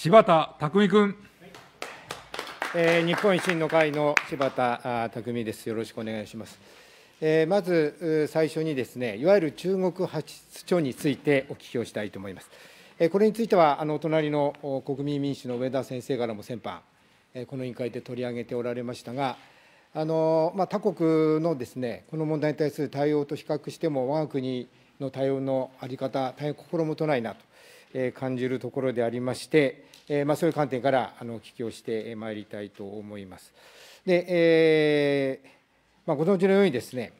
柴田匠君。えー、日本維新の会の柴田匠です。よろしくお願いします。えー、まず最初にですね、いわゆる中国発出庁についてお聞きをしたいと思います。えこれについては、あの隣の国民民主の上田先生からも先般、えこの委員会で取り上げておられましたが、あのまあ、他国のですねこの問題に対する対応と比較しても、我が国の対応の在り方、大変心もとないなと感じるところでありまして、まあ、そういう観点からお聞きをしてまいりたいと思います。でえーまあ、ご存知のようにですね、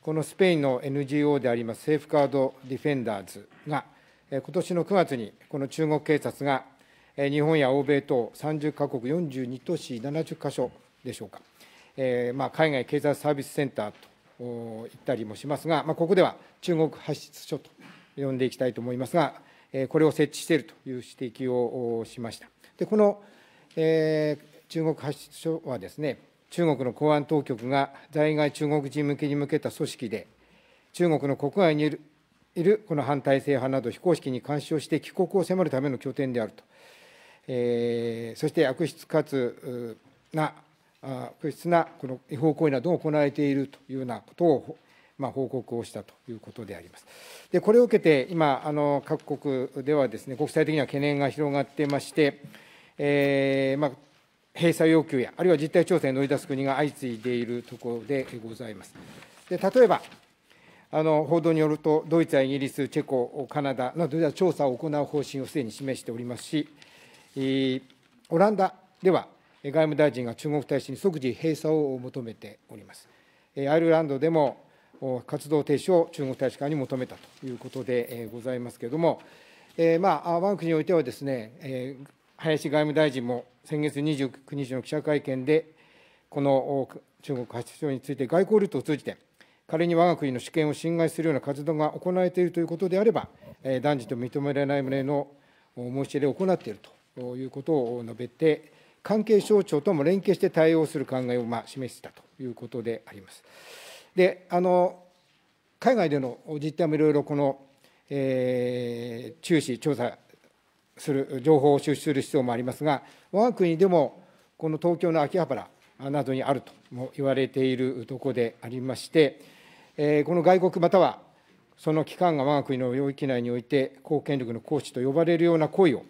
このスペインの NGO でありますセーフカード・ディフェンダーズが、今年の9月にこの中国警察が日本や欧米等30カ国42都市70カ所でしょうか、えーまあ、海外警察サービスセンターと言ったりもしますが、まあ、ここでは中国発出所と呼んでいきたいと思いますが、これを設置しているという指摘をしました。でこの、えー、中国発出所はですね、中国の公安当局が在外中国人向けに向けた組織で、中国の国外にいるいるこの反体制派など非公式に干渉して帰国を迫るための拠点であると、えー、そして悪質かつな悪質なこの違法行為などを行われているというようなことをまあ、報告をしたということであります。でこれを受けて、今、あの各国ではです、ね、国際的には懸念が広がっていまして、えーまあ、閉鎖要求や、あるいは実態調査に乗り出す国が相次いでいるところでございます。で例えばあの報道によると、ドイツやイギリス、チェコ、カナダなどでは調査を行う方針をすでに示しておりますし、オランダでは外務大臣が中国大使に即時閉鎖を求めております。アイルランドでも活動停止を中国大使館に求めたということでございますけれども、えー、まあ、我が国においてはですね、えー、林外務大臣も先月29日の記者会見で、この中国発出について外交ルートを通じて、仮に我が国の主権を侵害するような活動が行われているということであれば、えー、断じて認められない旨の申し入れを行っているということを述べて、関係省庁とも連携して対応する考えをまあ示したということであります。であの海外での実態もいろいろこの、えー、注視、調査する、情報を収集する必要もありますが、我が国でもこの東京の秋葉原などにあるとも言われているところでありまして、えー、この外国またはその機関が我が国の領域内において公権力の行使と呼ばれるような行為を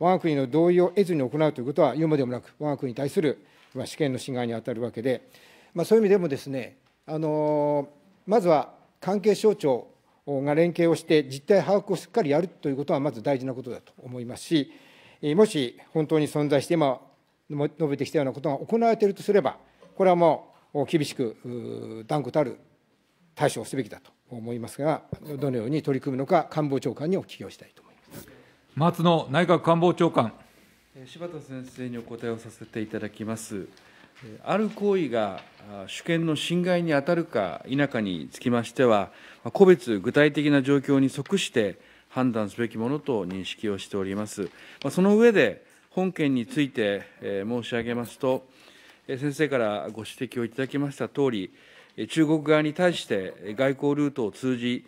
我が国の同意を得ずに行うということは言うまでもなく我が国に対する主権の侵害に当たるわけで、まあ、そういう意味でもですねあのまずは関係省庁が連携をして、実態把握をしっかりやるということは、まず大事なことだと思いますし、もし本当に存在して、今、述べてきたようなことが行われているとすれば、これはもう厳しく断固たる対処をすべきだと思いますが、どのように取り組むのか、官房長官にお聞きをしたいと思います松野内閣官房長官。柴田先生にお答えをさせていただきます。ある行為が主権の侵害に当たるか否かにつきましては、個別具体的な状況に即して判断すべきものと認識をしております。その上で、本件について申し上げますと、先生からご指摘をいただきましたとおり、中国側に対して外交ルートを通じ、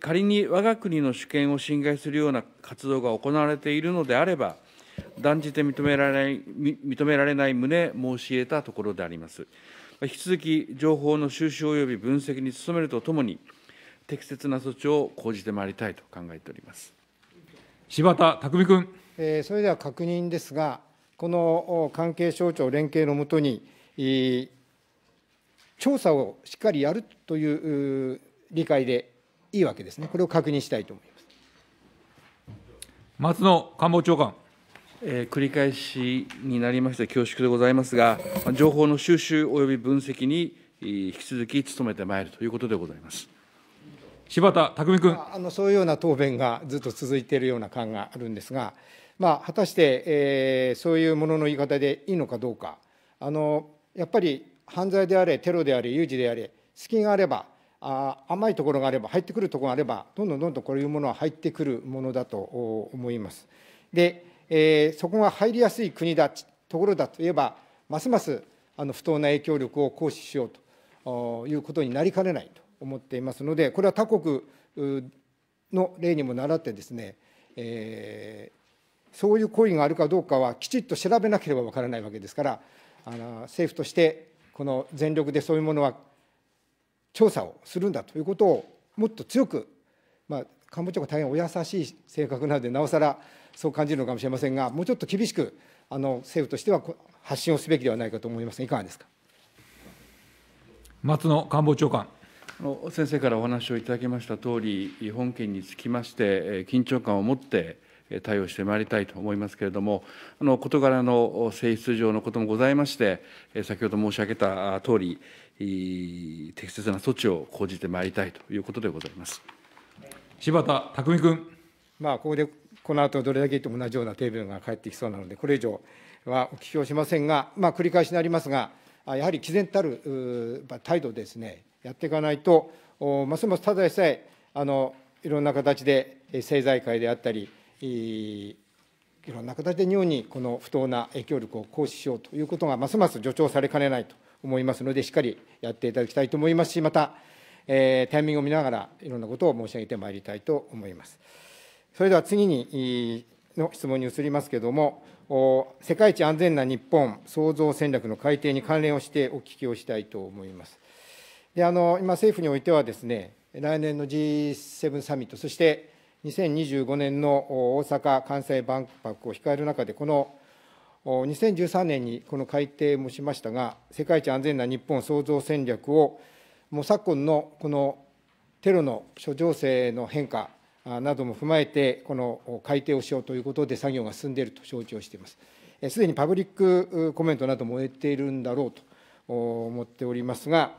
仮に我が国の主権を侵害するような活動が行われているのであれば、断じて認められない認められない旨申し得たところであります。引き続き、情報の収集及び分析に努めるとともに、適切な措置を講じてまいりたいと考えております柴田匠君。えー、それでは確認ですが、この関係省庁連携のもとに、調査をしっかりやるという理解でいいわけですね、これを確認したいと思います松野官房長官。えー、繰り返しになりまして恐縮でございますが、情報の収集及び分析に引き続き努めてまいるということでございます。柴田匠君あのそういうような答弁がずっと続いているような感があるんですが、まあ、果たして、えー、そういうものの言い方でいいのかどうかあの、やっぱり犯罪であれ、テロであれ、有事であれ、隙があれば、あ甘いところがあれば、入ってくるところがあれば、どんどんどんどんこういうものは入ってくるものだと思います。でえー、そこが入りやすい国だ、ところだといえば、ますますあの不当な影響力を行使しようということになりかねないと思っていますので、これは他国の例にも倣ってですね、えー、そういう行為があるかどうかはきちっと調べなければわからないわけですから、あの政府としてこの全力でそういうものは調査をするんだということをもっと強く、まあ、官房長官大変お優しい性格なのでなおさらそう感じるのかもしれませんが、もうちょっと厳しくあの政府としては発信をすべきではないかと思いますが、いかがですか松野官房長官。先生からお話をいただきましたとおり、本件につきまして、緊張感を持って、対応してまいりたいと思いますけれども、あの事柄の性質上のこともございまして、先ほど申し上げたとおり、適切な措置を講じてまいりたいということでございます柴田匠君。まあ、ここでこの後どれだけ言っても同じようなテーブルが返ってきそうなので、これ以上はお聞きをしませんが、まあ、繰り返しになりますが、やはり毅然たる態度ですね、やっていかないと、ますますただでさえ、あのいろんな形で政財界であったり、いろんな形で日本にこの不当な影響力を行使しようということが、ますます助長されかねないと思いますので、しっかりやっていただきたいと思いますし、また、えー、タイミングを見ながら、いろんなことを申し上げてまいりたいと思います。それでは次にの質問に移りますけれども、世界一安全な日本創造戦略の改定に関連をしてお聞きをしたいと思います。であの今、政府においてはですね、来年の G7 サミット、そして2025年の大阪・関西万博を控える中で、この2013年にこの改定もしましたが、世界一安全な日本創造戦略を、もう昨今のこのテロの諸情勢の変化なども踏まえて、この改定をしようということで、作業が進んでいると承知をしています。すでにパブリックコメントなども終えているんだろうと思っておりますが、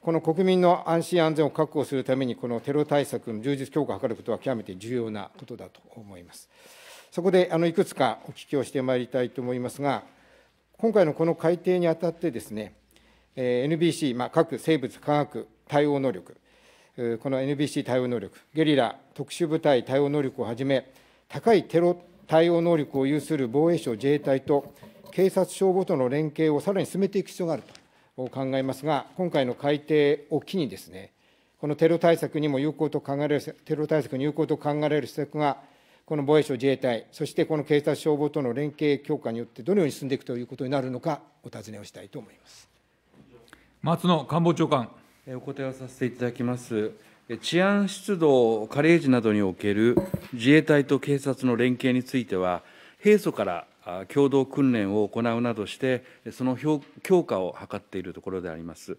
この国民の安心安全を確保するために、このテロ対策の充実強化を図ることは極めて重要なことだと思います。そこであのいくつかお聞きをしてまいりたいと思いますが、今回のこの改定にあたってですね、NBC、まあ、各生物科学対応能力、この NBC 対応能力、ゲリラ、特殊部隊対応能力をはじめ、高いテロ対応能力を有する防衛省、自衛隊と警察、消防との連携をさらに進めていく必要があると考えますが、今回の改定を機にですね、このテロ対策にも有効と考えられる、テロ対策に有効と考えられる施策が、この防衛省、自衛隊、そしてこの警察、消防との連携強化によって、どのように進んでいくということになるのか、お尋ねをしたいと思います松野官房長官。お答えをさせていただきます。治安出動、カレージなどにおける自衛隊と警察の連携については、平素から共同訓練を行うなどして、その強化を図っているところであります。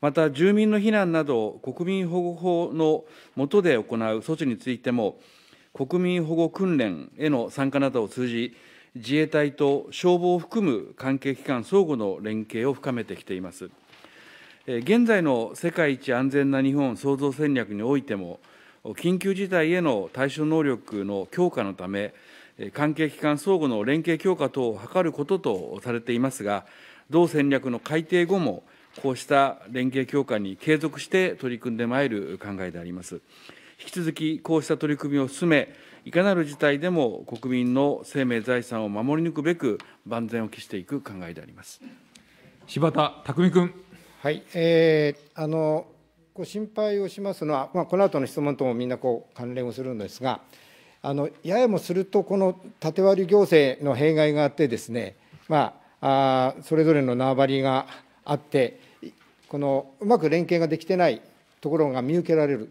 また、住民の避難など、国民保護法の下で行う措置についても、国民保護訓練への参加などを通じ、自衛隊と消防を含む関係機関相互の連携を深めてきています。現在の世界一安全な日本創造戦略においても、緊急事態への対処能力の強化のため、関係機関相互の連携強化等を図ることとされていますが、同戦略の改定後も、こうした連携強化に継続して取り組んでまいる考えであります。引き続き、こうした取り組みを進め、いかなる事態でも国民の生命、財産を守り抜くべく、万全を期していく考えであります。柴田匠君。はい、えー、あのご心配をしますのは、まあ、この後の質問ともみんなこう関連をするんですが、あのややもすると、この縦割り行政の弊害があってですね、まあ、あそれぞれの縄張りがあって、このうまく連携ができてないところが見受けられる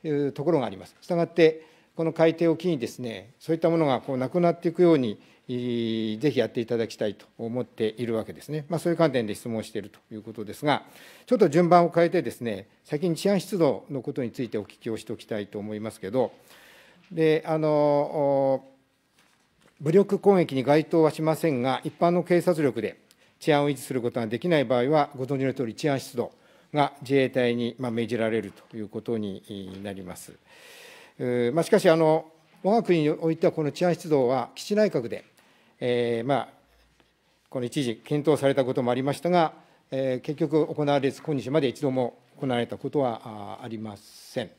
というところがあります。したがってこの改定を機にですね、そういったものがこうなくなっていくように、ぜひやっていただきたいと思っているわけですね。まあ、そういう観点で質問しているということですが、ちょっと順番を変えてですね、先に治安出動のことについてお聞きをしておきたいと思いますけど、で、あの、武力攻撃に該当はしませんが、一般の警察力で治安を維持することができない場合は、ご存知のとおり治安出動が自衛隊に命じられるということになります。まあ、しかしあの、我が国においては、この治安出動は基地内閣で、えー、まあ、この一時検討されたこともありましたが、えー、結局行われず、今日まで一度も行われたことはありません。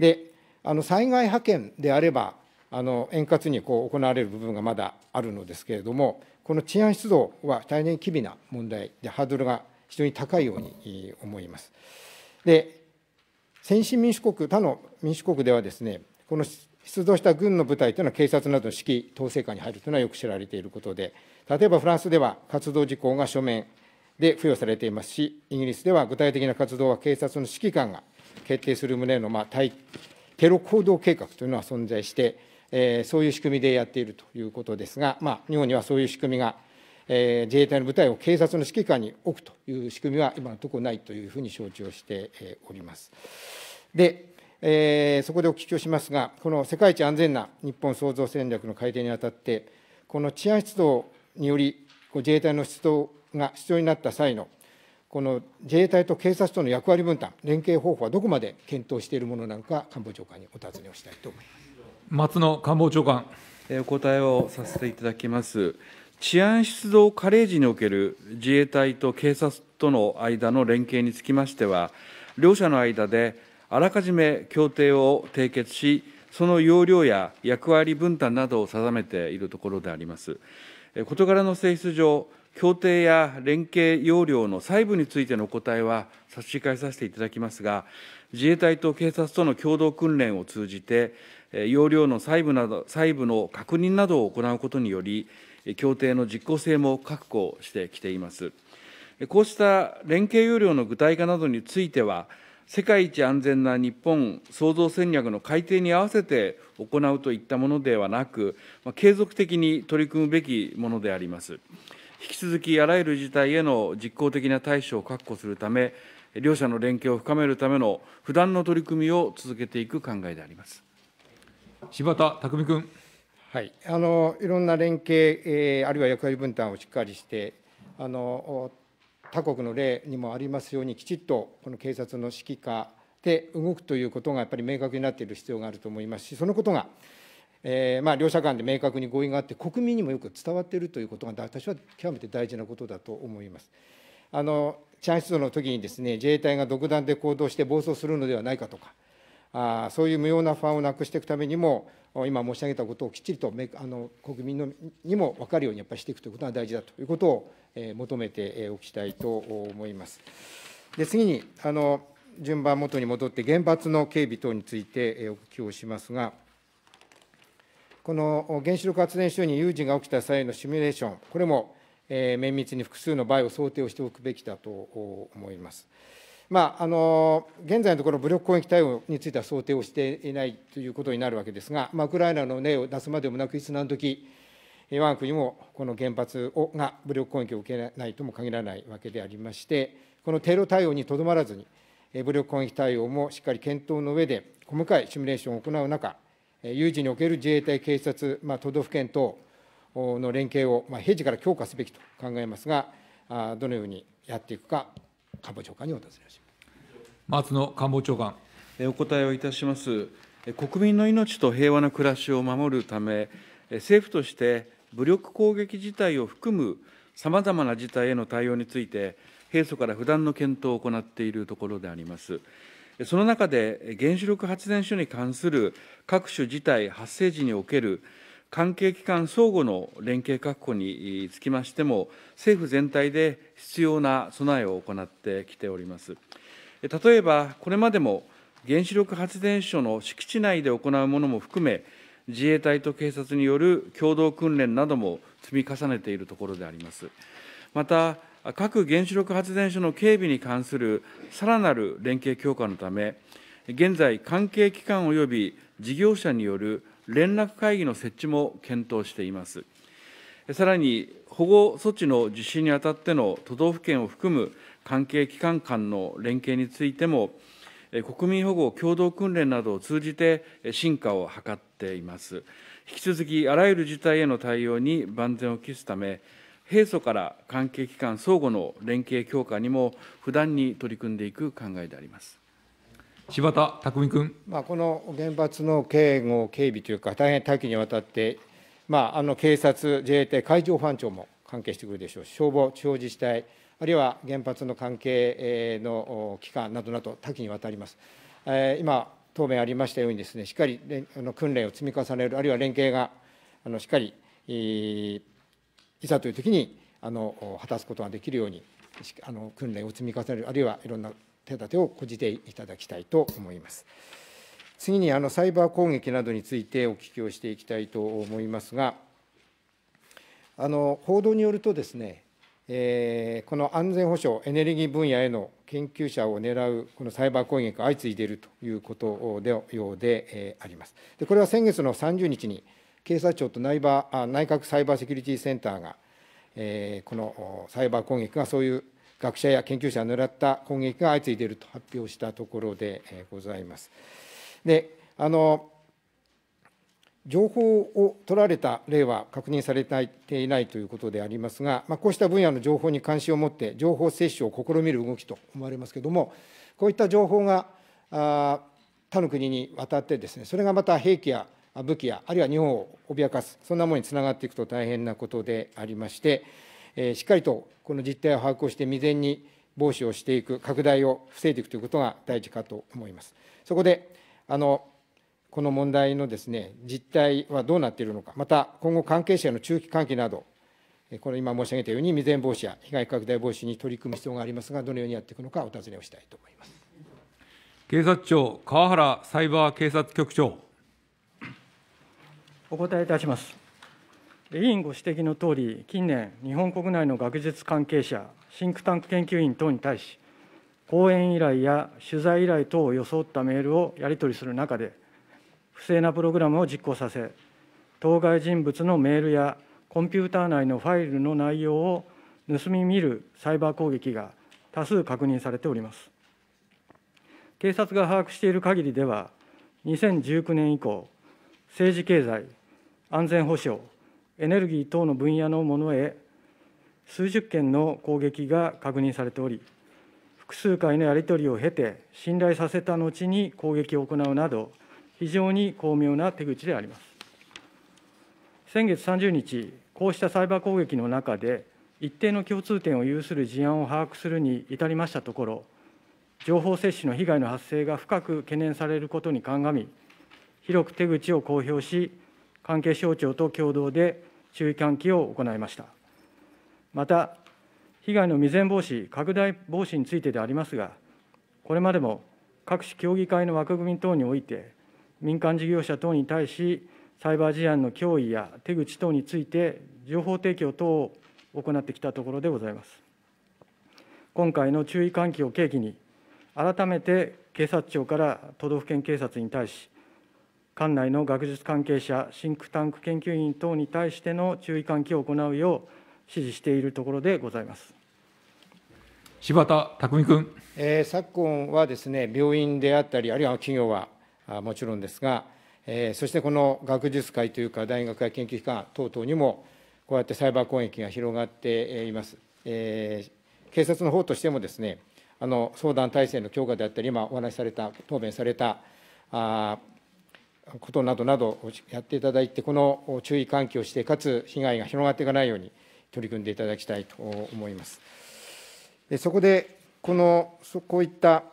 で、あの災害派遣であれば、あの円滑にこう行われる部分がまだあるのですけれども、この治安出動は大変機微な問題で、ハードルが非常に高いように思います。で先進民主国、他の民主国ではですね、この出動した軍の部隊というのは警察などの指揮統制下に入るというのはよく知られていることで、例えばフランスでは活動事項が書面で付与されていますし、イギリスでは具体的な活動は警察の指揮官が決定する旨の、まあ、対テロ行動計画というのは存在して、えー、そういう仕組みでやっているということですが、まあ、日本にはそういう仕組みがえー、自衛隊の部隊を警察の指揮下に置くという仕組みは今のところないというふうに承知をしております。で、えー、そこでお聞きをしますが、この世界一安全な日本創造戦略の改定にあたって、この治安出動により、自衛隊の出動が必要になった際の、この自衛隊と警察との役割分担、連携方法はどこまで検討しているものなのか、官房長官にお尋ねをしたいと思います松野官房長官。お答えをさせていただきます。治安出動カレー時における自衛隊と警察との間の連携につきましては、両者の間であらかじめ協定を締結し、その要領や役割分担などを定めているところであります。事柄の性質上、協定や連携要領の細部についてのお答えは差し控えさせていただきますが、自衛隊と警察との共同訓練を通じて、要領の細部など細部の確認などを行うことにより、協定の実効性も確保してきています。こうした連携要領の具体化などについては、世界一安全な日本創造戦略の改定に合わせて行うといったものではなく、継続的に取り組むべきものであります。引き続きあらゆる事態への実効的な対処を確保するため、両者の連携を深めるための不断の取り組みを続けていく考えであります。柴田匠君。はい、あのいろんな連携、えー、あるいは役割分担をしっかりしてあの他国の例にもありますようにきちっとこの警察の指揮下で動くということがやっぱり明確になっている必要があると思いますしそのことが、えー、まあ、両者間で明確に合意があって国民にもよく伝わっているということが私は極めて大事なことだと思います。あの治安出動の時にですね自衛隊が独断で行動して暴走するのではないかとかあそういう無用な不安をなくしていくためにも、今申し上げたことをきっちりとあの国民のにも分かるようにやっぱりしていくということが大事だということを、え求めておきたいと思います。で次にあの順番元に戻って、原発の警備等についてお聞きをしますが、この原子力発電所に有事が起きた際のシミュレーション、これも、えー、綿密に複数の場合を想定をしておくべきだと思います。まあ、あの現在のところ、武力攻撃対応については想定をしていないということになるわけですが、まあ、ウクライナの例を出すまでもなく、いつ何時我が国もこの原発をが武力攻撃を受けないとも限らないわけでありまして、このテロ対応にとどまらずに、武力攻撃対応もしっかり検討の上で、細かいシミュレーションを行う中、有事における自衛隊、警察、まあ、都道府県等の連携を、まあ、平時から強化すべきと考えますが、どのようにやっていくか官房長官にお尋ねします松野官房長官。お答えをいたします。国民の命と平和な暮らしを守るため、政府として武力攻撃事態を含むさまざまな事態への対応について、平素から不断の検討を行っているところであります。その中で、原子力発電所に関する各種事態発生時における関係機関相互の連携確保につきましても、政府全体で必要な備えを行ってきております。例えば、これまでも原子力発電所の敷地内で行うものも含め、自衛隊と警察による共同訓練なども積み重ねているところであります。また、各原子力発電所の警備に関するさらなる連携強化のため、現在、関係機関及び事業者による連絡会議の設置も検討しています。さらに、保護措置の実施にあたっての都道府県を含む関係機関間の連携についても、国民保護共同訓練などを通じて進化を図っています。引き続き、あらゆる事態への対応に万全を期すため、平素から関係機関相互の連携強化にも不断に取り組んでいく考えであります。柴田匠君。まあ、この原発の警護、警備というか、大変多岐にわたって、まあ、あの警察、自衛隊、海上保安庁も関係してくるでしょう消防、地方自治体、あるいは原発の関係の機関などなど、多岐にわたります。えー、今、答弁ありましたようにです、ね、しっかりあの訓練を積み重ねる、あるいは連携があのしっかり、いざというときにあの果たすことができるようにあの訓練を積み重ねる、あるいはいろんな手立てを講じていただきたいと思います。次にあのサイバー攻撃などについてお聞きをしていきたいと思いますが、あの報道によるとですね、えー、この安全保障、エネルギー分野への研究者を狙うこのサイバー攻撃が相次いでいるということのようで、えー、ありますで。これは先月の30日に、警察庁と内あ内閣サイバーセキュリティセンターが、えー、このサイバー攻撃がそういう学者や研究者を狙った攻撃が相次いでいると発表したところでございます。であの情報を取られた例は確認されていないということでありますが、まあ、こうした分野の情報に関心を持って、情報摂取を試みる動きと思われますけれども、こういった情報があ他の国に渡ってです、ね、それがまた兵器や武器や、あるいは日本を脅かす、そんなものにつながっていくと大変なことでありまして、えー、しっかりとこの実態を把握をして未然に防止をしていく、拡大を防いでいくということが大事かと思います。そこで、あのこの問題のですね実態はどうなっているのか、また今後、関係者への中期喚起など、この今申し上げたように未然防止や被害拡大防止に取り組む必要がありますが、どのようにやっていくのか、お尋ねをしたいと思います警察庁、川原サイバー警察局長。お答えいたします。委員ご指摘のとおり、近年、日本国内の学術関係者、シンクタンク研究員等に対し、講演依頼や取材依頼等を装ったメールをやり取りする中で、不正なプログラムを実行させ、当該人物のメールやコンピューター内のファイルの内容を盗み見るサイバー攻撃が多数確認されております。警察が把握している限りでは、2019年以降、政治経済、安全保障、エネルギー等の分野のものへ数十件の攻撃が確認されており、複数回のやり取りを経て、信頼させた後に攻撃を行うなど、非常に巧妙な手口であります。先月30日、こうしたサイバー攻撃の中で、一定の共通点を有する事案を把握するに至りましたところ、情報摂取の被害の発生が深く懸念されることに鑑み、広く手口を公表し、関係省庁と共同で注意喚起を行いました。また、被害の未然防止、拡大防止についてでありますが、これまでも各種協議会の枠組み等において、民間事業者等に対し、サイバー事案の脅威や手口等について、情報提供等を行ってきたところでございます。今回の注意喚起を契機に、改めて警察庁から都道府県警察に対し、館内の学術関係者、シンクタンク研究員等に対しての注意喚起を行うよう指示しているところでございます。柴田匠君、えー、昨今はですね病院であったりあるいは企業はもちろんですが、えー、そしてこの学術会というか大学や研究機関等々にもこうやってサイバー攻撃が広がっています、えー、警察の方としてもですねあの相談体制の強化であったり今お話しされた答弁されたあことなどなどやっていただいて、この注意喚起をして、かつ被害が広がっていかないように取り組んでいただきたいと思います。そこで、このこういった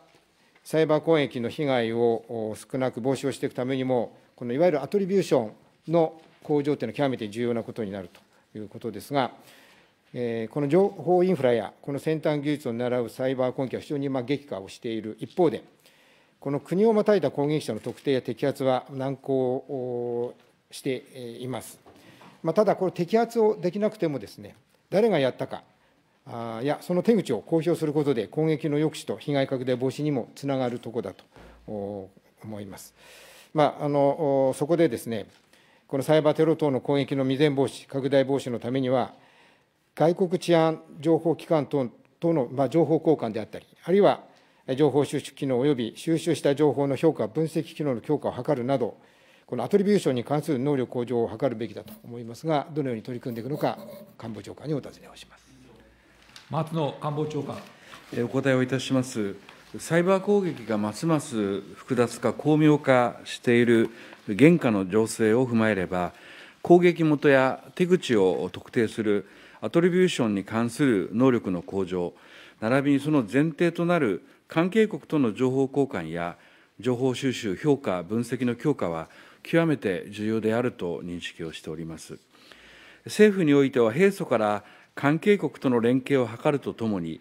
サイバー攻撃の被害を少なく防止をしていくためにも、このいわゆるアトリビューションの向上というのは極めて重要なことになるということですが、えこの情報インフラやこの先端技術を狙うサイバー攻撃は非常にま激化をしている一方で、この国をまたいだ攻撃者の特定や摘発は難航しています。まあ、ただ、これ、摘発をできなくてもです、ね、誰がやったか、あやその手口を公表することで、攻撃の抑止と被害拡大防止にもつながるところだと思います。まあ、あのそこでです、ね、このサイバーテロ等の攻撃の未然防止、拡大防止のためには、外国治安情報機関等との、まあ、情報交換であったり、あるいは情報収集機能及び収集した情報の評価、分析機能の強化を図るなど、このアトリビューションに関する能力向上を図るべきだと思いますが、どのように取り組んでいくのか、官房長官にお尋ねをします松野官房長官。お答えをいたします。サイバー攻撃がますます複雑化、巧妙化している現下の情勢を踏まえれば、攻撃元や手口を特定するアトリビューションに関する能力の向上、並びにその前提となる関係国との情報交換や情報収集、評価、分析の強化は極めて重要であると認識をしております。政府においては平素から関係国との連携を図るとともに、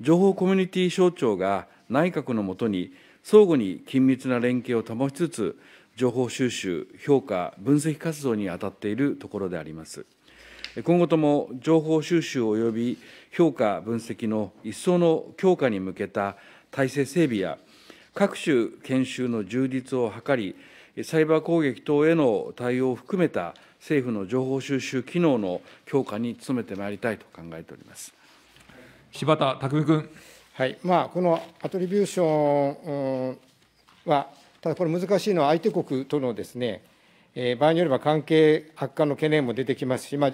情報コミュニティ省庁が内閣のもとに相互に緊密な連携を保ちつつ、情報収集、評価、分析活動に当たっているところであります。今後とも情報収集および評価分析の一層の強化に向けた体制整備や、各種研修の充実を図り、サイバー攻撃等への対応を含めた政府の情報収集機能の強化に努めてまいりたいと考えております柴田匠君。はいまあ、このアトリビューションは、ただこれ、難しいのは相手国とのですね、え場合によれば関係悪化の懸念も出てきますし、まあ、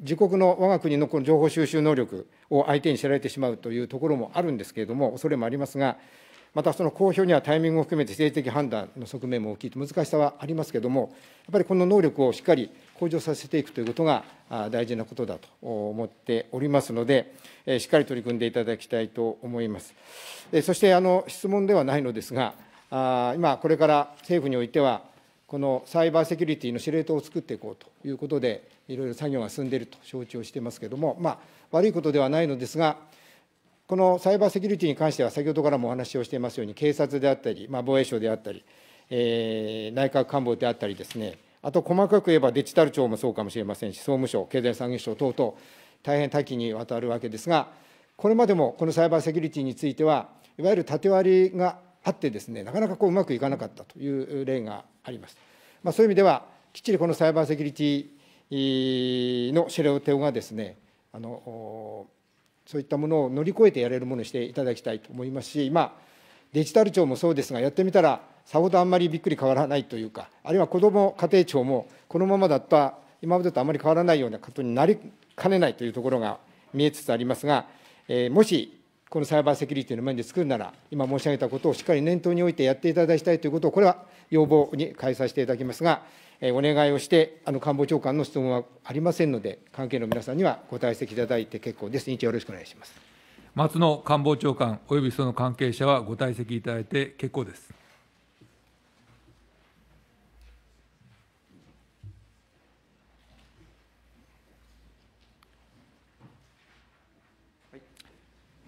自国の我が国のこの情報収集能力を相手に知られてしまうというところもあるんですけれども、恐れもありますが、またその公表にはタイミングを含めて政治的判断の側面も大きいと、難しさはありますけれども、やっぱりこの能力をしっかり向上させていくということが大事なことだと思っておりますので、しっかり取り組んでいただきたいと思います。そしてあの質問ではないのですが、今、これから政府においては、このサイバーセキュリティの司令塔を作っていこうということで、いろいろ作業が進んでいると承知をしていますけれども、まあ、悪いことではないのですが、このサイバーセキュリティに関しては、先ほどからもお話をしていますように、警察であったり、まあ、防衛省であったり、えー、内閣官房であったりですね、あと細かく言えばデジタル庁もそうかもしれませんし、総務省、経済産業省等々、大変多岐にわたるわけですが、これまでもこのサイバーセキュリティについては、いわゆる縦割りがあってですね、なかなかこううまくいかなかったという例があります。まあ、そういう意味では、きっちりこのサイバーセキュリティの車を手をがですね、あのそういったものを乗り越えてやれるものにしていただきたいと思いますし、今、デジタル庁もそうですが、やってみたら、さほどあんまりびっくり変わらないというか、あるいは子ども家庭庁も、このままだった、今までとあまり変わらないようなことになりかねないというところが見えつつありますが、えー、もしこのサイバーセキュリティの面で作るなら、今申し上げたことをしっかり念頭においてやっていただきたいということを、これは要望に変えさせていただきますが、お願いをして、あの官房長官の質問はありませんので、関係の皆さんにはご退席いただいて結構です。日よろしくお願いします。松野官房長官及びその関係者はご退席いただいて結構です。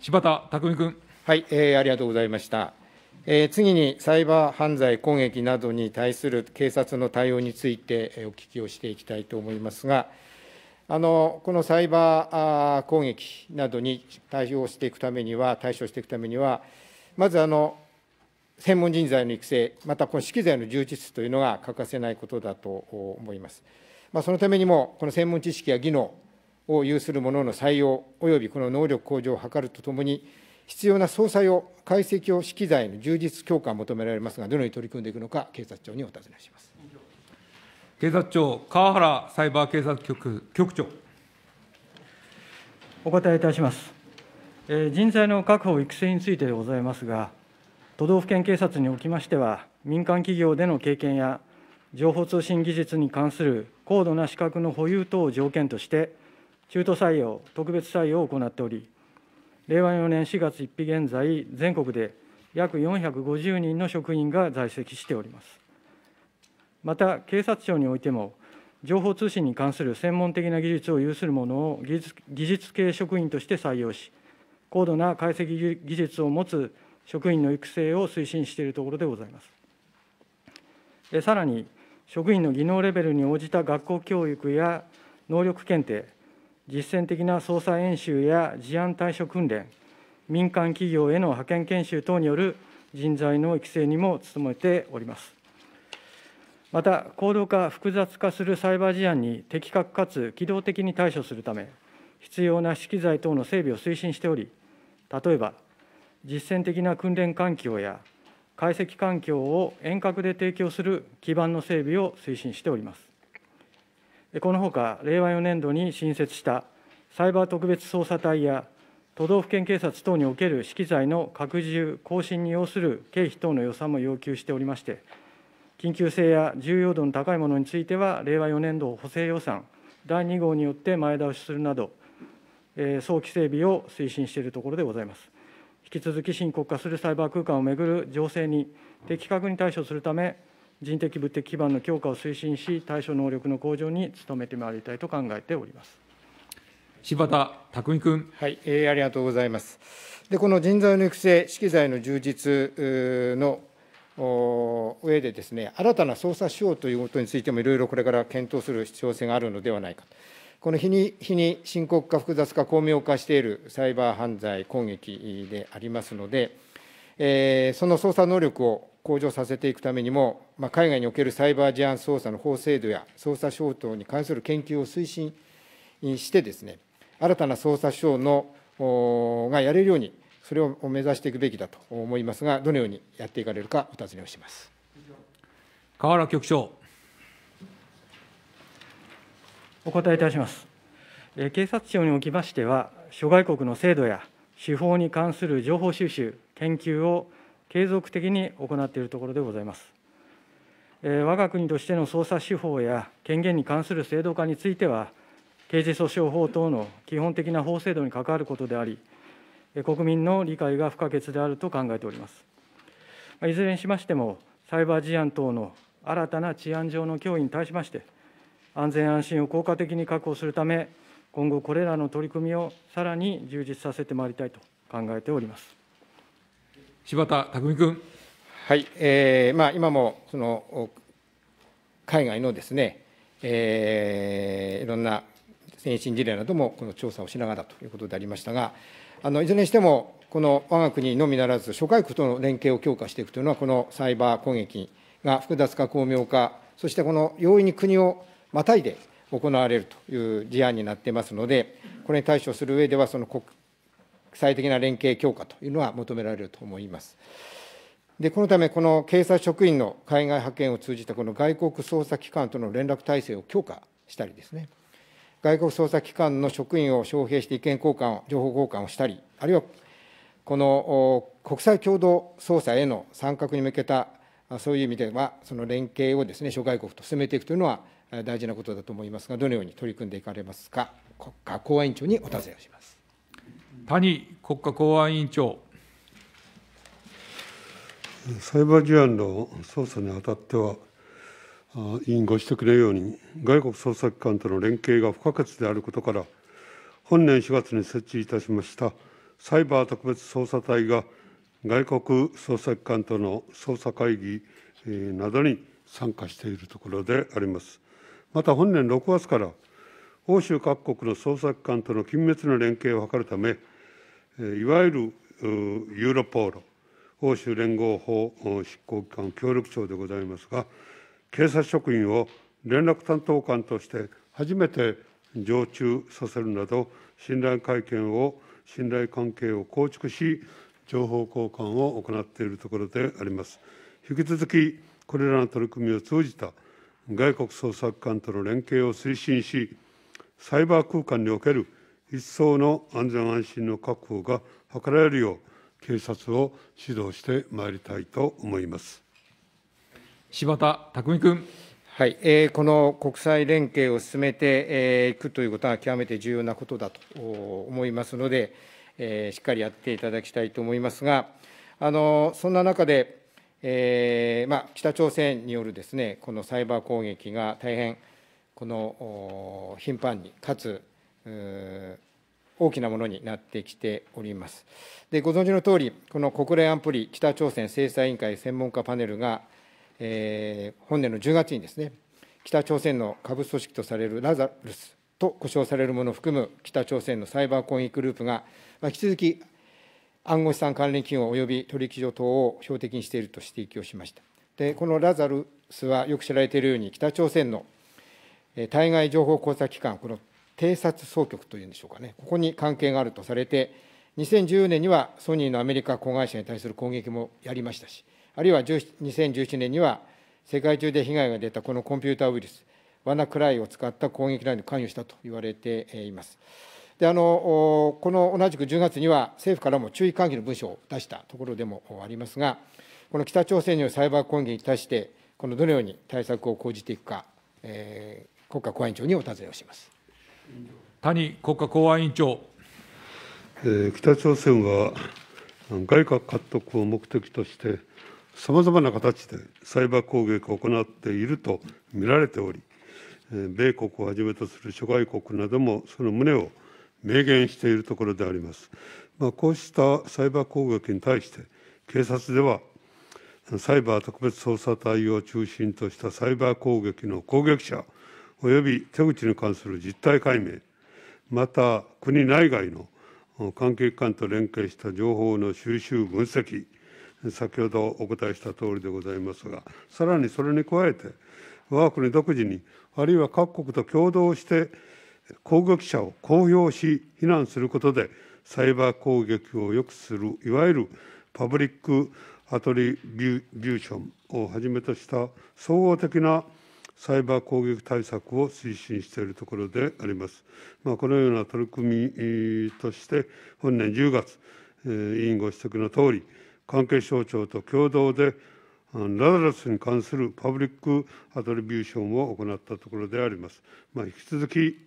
柴田拓君。はい、えー、ありがとうございました。えー、次にサイバー犯罪攻撃などに対する警察の対応について、えー、お聞きをしていきたいと思いますが、あのこのサイバー攻撃などに対応していくためには、対処していくためには、まずあの専門人材の育成、またこの資機材の充実というのが欠かせないことだと思います。まあ、そのためにも、この専門知識や技能、を有する者の採用及びこの能力向上を図るとともに、必要な総裁を、解析を資機材の充実強化を求められますが、どのように取り組んでいくのか、警察庁にお尋ねします警察庁、川原サイバー警察局局長。お答えいたします。人材の確保・育成についてでございますが、都道府県警察におきましては、民間企業での経験や、情報通信技術に関する高度な資格の保有等を条件として、中途採用、特別採用を行っており、令和4年4月1日現在、全国で約450人の職員が在籍しております。また、警察庁においても、情報通信に関する専門的な技術を有する者を技術技術系職員として採用し、高度な解析技術を持つ職員の育成を推進しているところでございます。さらに、職員の技能レベルに応じた学校教育や能力検定、実践的な操作演習や事案対処訓練、民間企業への派遣研修等による人材の育成にも努めております。また、高度化・複雑化するサイバー事案に的確かつ機動的に対処するため、必要な資機材等の整備を推進しており、例えば、実践的な訓練環境や解析環境を遠隔で提供する基盤の整備を推進しております。このほか、令和4年度に新設したサイバー特別捜査隊や都道府県警察等における資機材の拡充、更新に要する経費等の予算も要求しておりまして、緊急性や重要度の高いものについては、令和4年度補正予算第2号によって前倒しするなど、え早期整備を推進しているところでございます。引き続き深刻化するサイバー空間をめぐる情勢に的確に対処するため、人的物的基盤の強化を推進し、対処能力の向上に努めてまいりたいと考えております柴田拓匠君。はい、えー、ありがとうございます。で、この人材の育成、資機材の充実の上でですね、新たな捜査手法ということについても、いろいろこれから検討する必要性があるのではないかと。この日に日に深刻化、複雑化、巧妙化しているサイバー犯罪攻撃でありますので、えー、その捜査能力を向上させていくためにも、まあ、海外におけるサイバー事案捜査の法制度や捜査省等に関する研究を推進してですね、新たな捜査省のおがやれるように、それを目指していくべきだと思いますが、どのようにやっていかれるか、お尋ねをします河原局長。お答えいたします。警察庁におきましては、諸外国の制度や手法に関する情報収集、研究を継続的に行っているところでございます。え我が国としての捜査手法や権限に関する制度化については、刑事訴訟法等の基本的な法制度に関わることであり、国民の理解が不可欠であると考えております。いずれにしましても、サイバー事案等の新たな治安上の脅威に対しまして、安全安心を効果的に確保するため、今後、これらの取り組みをさらに充実させてまいりたいと考えております。柴田匠君。はい、えーまあ、今もその海外のですね、えー、いろんな先進事例などもこの調査をしながらということでありましたが、あのいずれにしても、この我が国のみならず、諸外国との連携を強化していくというのは、このサイバー攻撃が複雑化、巧妙化、そしてこの容易に国をまたいで行われるという事案になっていますので、これに対処する上では、その国際的な連携強化というのは求められると思います。でこのため、この警察職員の海外派遣を通じたこの外国捜査機関との連絡体制を強化したりですね、外国捜査機関の職員を招聘して意見交換を、情報交換をしたり、あるいはこの国際共同捜査への参画に向けた、そういう意味では、その連携をですね諸外国と進めていくというのは大事なことだと思いますが、どのように取り組んでいかれますか、国家公安委員長にお尋ねをします。谷国家公安委員長。サイバー事案の捜査にあたっては、委員ご指摘のように、外国捜査機関との連携が不可欠であることから、本年4月に設置いたしましたサイバー特別捜査隊が、外国捜査機関との捜査会議などに参加しているところであります。また本年6月から欧州各国の捜索官との緊密な連携を図るためいわゆるユーロポール欧州連合法執行機関協力庁でございますが警察職員を連絡担当官として初めて常駐させるなど信頼会見を信頼関係を構築し情報交換を行っているところであります引き続きこれらの取り組みを通じた外国捜機関との連携を推進しサイバー空間における一層の安全安心の確保が図られるよう警察を指導してまいりたいと思います柴田匠君。はいえー、この国際連携を進めていくということは極めて重要なことだと思いますので、えー、しっかりやっていただきたいと思いますが、あのそんな中で、えーま北朝鮮によるです、ね、このサイバー攻撃が大変、この頻繁にかつ大きなものになってきております。でご存知の通り、この国連安保理北朝鮮制裁委員会専門家パネルが、えー、本年の10月にですね、北朝鮮の下部組織とされるラザルスと呼称されるものを含む北朝鮮のサイバー攻撃グループが、まあ、引き続き暗号資産関連企業及び取引所等を標的にしていると指摘をしました。でこのラザルスはよく知られているように、北朝鮮の対外情報工作機関、この偵察総局というんでしょうかね、ここに関係があるとされて、2014年にはソニーのアメリカ子会社に対する攻撃もやりましたし、あるいは2017年には、世界中で被害が出たこのコンピューターウイルス、ワナクライを使った攻撃などに関与したと言われています。であのこの同じく10月には、政府からも注意喚起の文書を出したところでもありますが、この北朝鮮によるサイバー攻撃に対して、このどのように対策を講じていくか、えー、国家公安委員長にお尋ねをします。谷国家公安委員長。えー、北朝鮮は外貨獲得を目的としてさまざまな形でサイバー攻撃を行っていると見られており米国をはじめとする諸外国などもその旨を明言しているところであります。まあ、こうしたサイバー攻撃に対して警察ではサイバー特別捜査隊を中心としたサイバー攻撃の攻撃者及び手口に関する実態解明また国内外の関係機関と連携した情報の収集分析先ほどお答えしたとおりでございますがさらにそれに加えて我が国独自にあるいは各国と共同して攻撃者を公表し非難することでサイバー攻撃を抑止するいわゆるパブリックアトリビューションをはじめとした総合的なサイバー攻撃対策を推進しているところであります。まあ、このような取り組みとして本年10月、委員ご指摘のとおり関係省庁と共同でラダラスに関するパブリックアトリビューションを行ったところであります。まあ、引き続き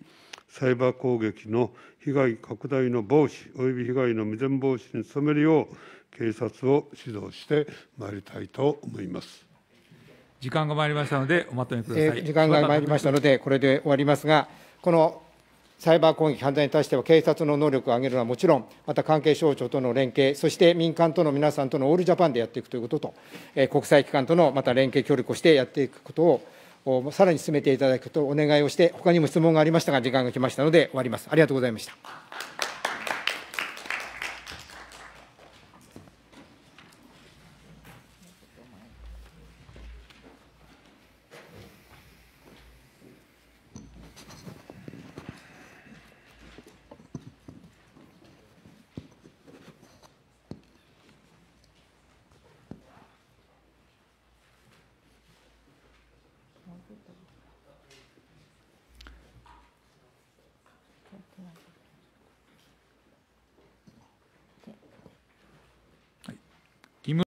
サイバー攻撃の被害拡大の防止及び被害の未然防止に努めるよう警察を指導してまいりたいと思います。時間が参りましたので、おまとめください。時間が参りましたので、これで終わりますが、このサイバー攻撃犯罪に対しては、警察の能力を上げるのはもちろん、また関係省庁との連携、そして民間との皆さんとのオールジャパンでやっていくということと、え国際機関とのまた連携協力をしてやっていくことを、さらに進めていただくとお願いをして、ほかにも質問がありましたが、時間が来ましたので、終わります。ありがとうございました。